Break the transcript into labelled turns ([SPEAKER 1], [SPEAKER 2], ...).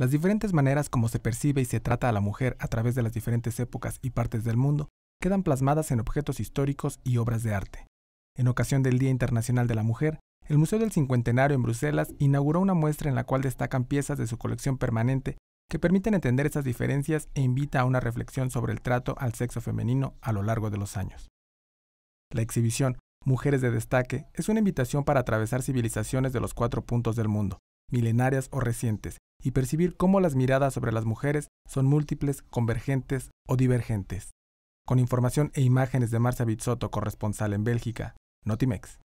[SPEAKER 1] Las diferentes maneras como se percibe y se trata a la mujer a través de las diferentes épocas y partes del mundo quedan plasmadas en objetos históricos y obras de arte. En ocasión del Día Internacional de la Mujer, el Museo del Cincuentenario en Bruselas inauguró una muestra en la cual destacan piezas de su colección permanente que permiten entender esas diferencias e invita a una reflexión sobre el trato al sexo femenino a lo largo de los años. La exhibición Mujeres de Destaque es una invitación para atravesar civilizaciones de los cuatro puntos del mundo, milenarias o recientes, y percibir cómo las miradas sobre las mujeres son múltiples, convergentes o divergentes. Con información e imágenes de Marcia Bizzotto, corresponsal en Bélgica, Notimex.